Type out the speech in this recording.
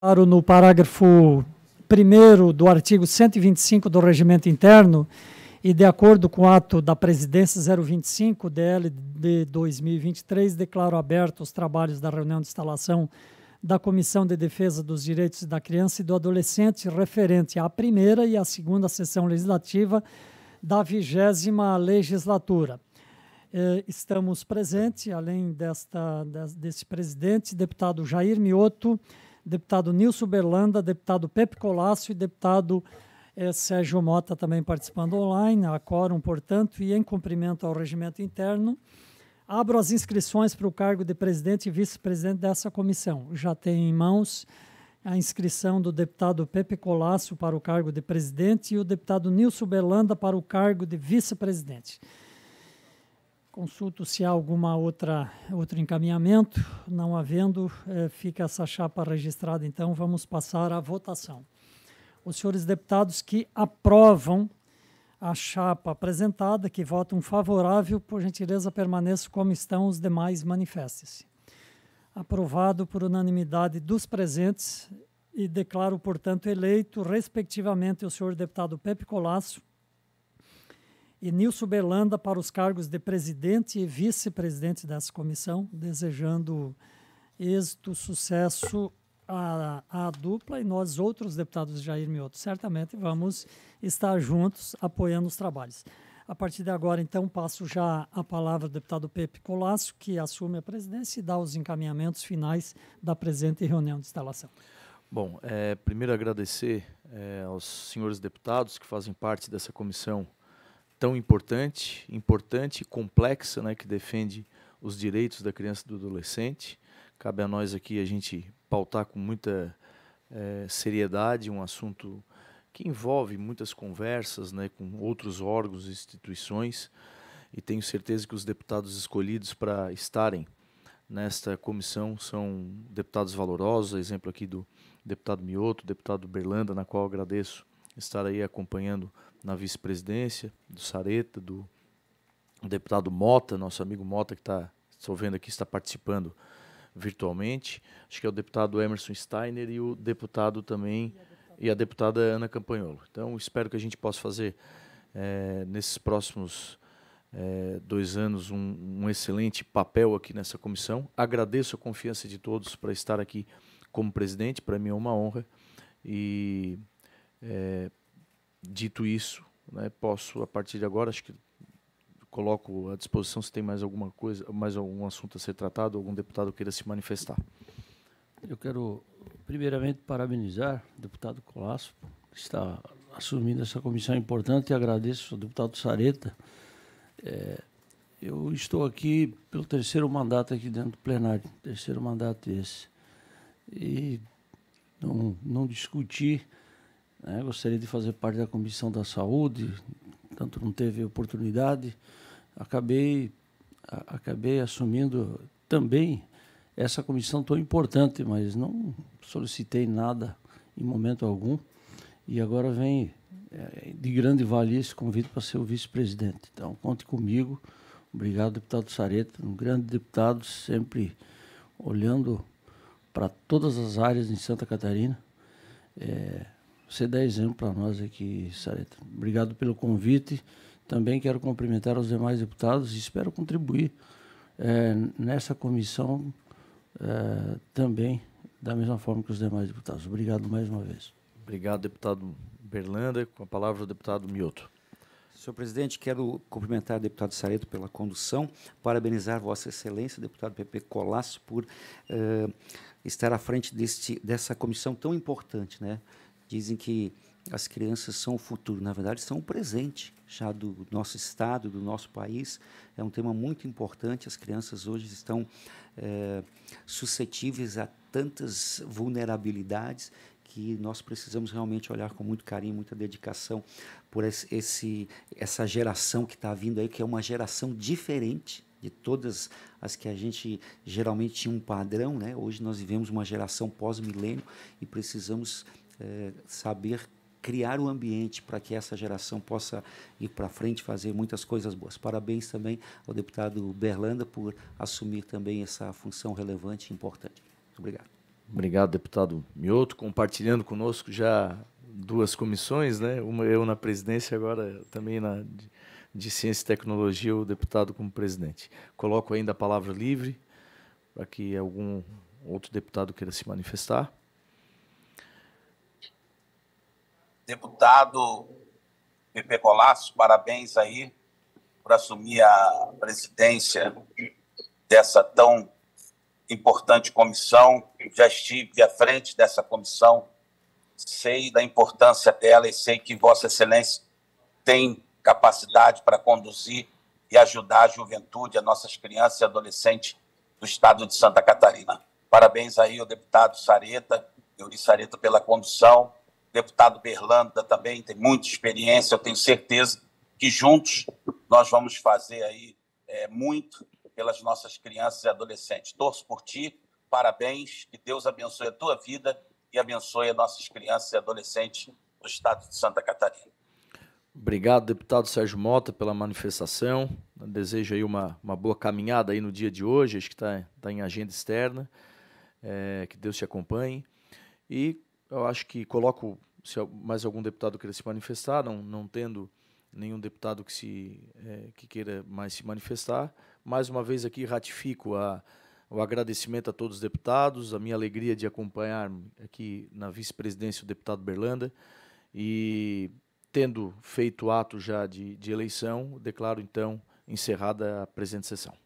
Claro, no parágrafo 1 do artigo 125 do Regimento Interno, e de acordo com o ato da Presidência 025, DL de 2023, declaro aberto os trabalhos da reunião de instalação da Comissão de Defesa dos Direitos da Criança e do Adolescente referente à primeira e à segunda sessão legislativa da vigésima legislatura. É, estamos presentes, além desta, desse presidente, deputado Jair Mioto, deputado Nilson Berlanda, deputado Pepe Colasso e deputado é, Sérgio Mota também participando online, a quórum, portanto, e em cumprimento ao regimento interno, Abro as inscrições para o cargo de presidente e vice-presidente dessa comissão. Já tem em mãos a inscrição do deputado Pepe Colasso para o cargo de presidente e o deputado Nilson Belanda para o cargo de vice-presidente. Consulto se há alguma outra outro encaminhamento. Não havendo, eh, fica essa chapa registrada. Então, vamos passar à votação. Os senhores deputados que aprovam a chapa apresentada, que votam favorável, por gentileza permaneça como estão os demais, manifeste-se. Aprovado por unanimidade dos presentes e declaro, portanto, eleito, respectivamente, o senhor deputado Pepe Colasso e Nilson Berlanda para os cargos de presidente e vice-presidente dessa comissão, desejando êxito, sucesso a, a dupla e nós, outros deputados de Jair Mioto, certamente vamos estar juntos apoiando os trabalhos. A partir de agora, então, passo já a palavra ao deputado Pepe Colasso, que assume a presidência e dá os encaminhamentos finais da presente reunião de instalação. Bom, é, primeiro agradecer é, aos senhores deputados que fazem parte dessa comissão tão importante, importante e complexa, né, que defende os direitos da criança e do adolescente. Cabe a nós aqui a gente pautar com muita é, seriedade um assunto que envolve muitas conversas né, com outros órgãos e instituições, e tenho certeza que os deputados escolhidos para estarem nesta comissão são deputados valorosos, exemplo aqui do deputado Mioto, deputado Berlanda, na qual agradeço estar aí acompanhando na vice-presidência, do Sareta, do deputado Mota, nosso amigo Mota, que está, estou vendo aqui, está participando virtualmente. Acho que é o deputado Emerson Steiner e o deputado também e a deputada Ana Campanholo. Então, espero que a gente possa fazer é, nesses próximos é, dois anos um, um, excelente papel aqui nessa comissão. Agradeço a confiança de todos para estar aqui como presidente, para mim é uma honra. E, é, dito isso, né, posso, a partir de agora, acho que coloco à disposição se tem mais alguma coisa, mais algum assunto a ser tratado, algum deputado queira se manifestar. Eu quero primeiramente parabenizar o deputado Colasso, que está assumindo essa comissão importante e agradeço ao deputado Sareta. É, eu estou aqui pelo terceiro mandato aqui dentro do plenário, terceiro mandato esse. E não, não discuti, né? gostaria de fazer parte da Comissão da Saúde, tanto não teve oportunidade acabei, a, acabei assumindo também essa comissão tão importante, mas não solicitei nada em momento algum. E agora vem é, de grande valia esse convite para ser o vice-presidente. Então, conte comigo. Obrigado, deputado Sareta, um grande deputado, sempre olhando para todas as áreas em Santa Catarina. É, você dá exemplo para nós aqui, Sareta. Obrigado pelo convite também quero cumprimentar os demais deputados e espero contribuir é, nessa comissão é, também, da mesma forma que os demais deputados. Obrigado mais uma vez. Obrigado, deputado Berlanda. Com a palavra, o deputado Mioto. Senhor presidente, quero cumprimentar o deputado Sareto pela condução, parabenizar Vossa Excelência, deputado Pepe Colasso, por eh, estar à frente deste, dessa comissão tão importante. Né? Dizem que as crianças são o futuro, na verdade, são o presente já do nosso estado, do nosso país. É um tema muito importante. As crianças hoje estão é, suscetíveis a tantas vulnerabilidades que nós precisamos realmente olhar com muito carinho, muita dedicação por esse, essa geração que está vindo aí, que é uma geração diferente de todas as que a gente geralmente tinha um padrão, né? Hoje nós vivemos uma geração pós-milênio e precisamos é, saber criar o um ambiente para que essa geração possa ir para frente, fazer muitas coisas boas. Parabéns também ao deputado Berlanda por assumir também essa função relevante e importante. Muito obrigado. Obrigado, deputado Mioto, compartilhando conosco já duas comissões, né? Uma eu na presidência, agora também na de, de ciência e tecnologia, o deputado como presidente. Coloco ainda a palavra livre para que algum outro deputado queira se manifestar. Deputado Pepe Colasso, parabéns aí por assumir a presidência dessa tão importante comissão. Já estive à frente dessa comissão, sei da importância dela e sei que Vossa Excelência tem capacidade para conduzir e ajudar a juventude, as nossas crianças e adolescentes do estado de Santa Catarina. Parabéns aí ao deputado Sareta, Euri Sareta, pela condução deputado Berlanda também tem muita experiência, eu tenho certeza que juntos nós vamos fazer aí é, muito pelas nossas crianças e adolescentes. Torço por ti, parabéns, que Deus abençoe a tua vida e abençoe as nossas crianças e adolescentes do estado de Santa Catarina. Obrigado, deputado Sérgio Mota, pela manifestação. desejo aí uma, uma boa caminhada aí no dia de hoje, acho que está tá em agenda externa. É, que Deus te acompanhe. E eu acho que coloco, se mais algum deputado queira se manifestar, não, não tendo nenhum deputado que, se, é, que queira mais se manifestar, mais uma vez aqui ratifico a, o agradecimento a todos os deputados, a minha alegria de acompanhar aqui na vice-presidência o deputado Berlanda e tendo feito ato já de, de eleição, declaro então encerrada a presente sessão.